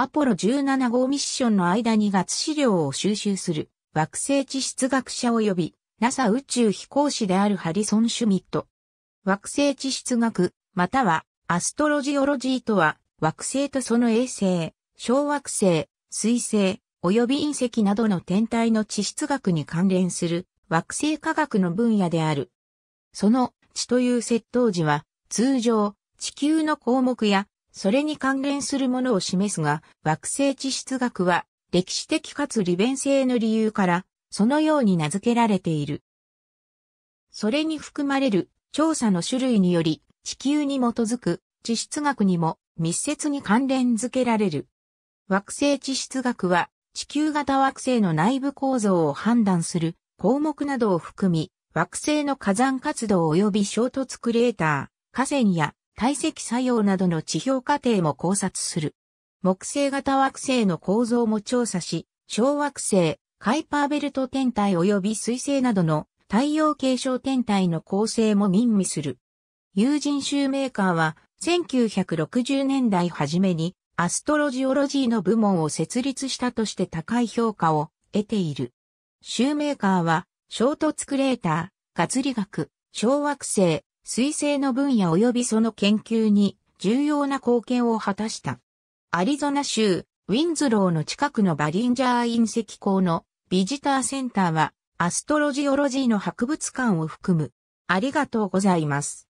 アポロ17号ミッションの間に月資料を収集する惑星地質学者及び NASA 宇宙飛行士であるハリソン・シュミット。惑星地質学、またはアストロジオロジーとは惑星とその衛星、小惑星、水星、及び隕石などの天体の地質学に関連する惑星科学の分野である。その地という窃盗時は通常地球の項目やそれに関連するものを示すが、惑星地質学は歴史的かつ利便性の理由から、そのように名付けられている。それに含まれる調査の種類により、地球に基づく地質学にも密接に関連付けられる。惑星地質学は、地球型惑星の内部構造を判断する項目などを含み、惑星の火山活動及び衝突クレーター、河川や堆積作用などの地表過程も考察する。木星型惑星の構造も調査し、小惑星、カイパーベルト天体及び水星などの太陽系小天体の構成も吟味する。友人シューメーカーは1960年代初めにアストロジオロジーの部門を設立したとして高い評価を得ている。シューメーカーは衝突クレーター、活理学、小惑星、水星の分野及びその研究に重要な貢献を果たした。アリゾナ州、ウィンズローの近くのバリンジャー隕石港のビジターセンターはアストロジオロジーの博物館を含む。ありがとうございます。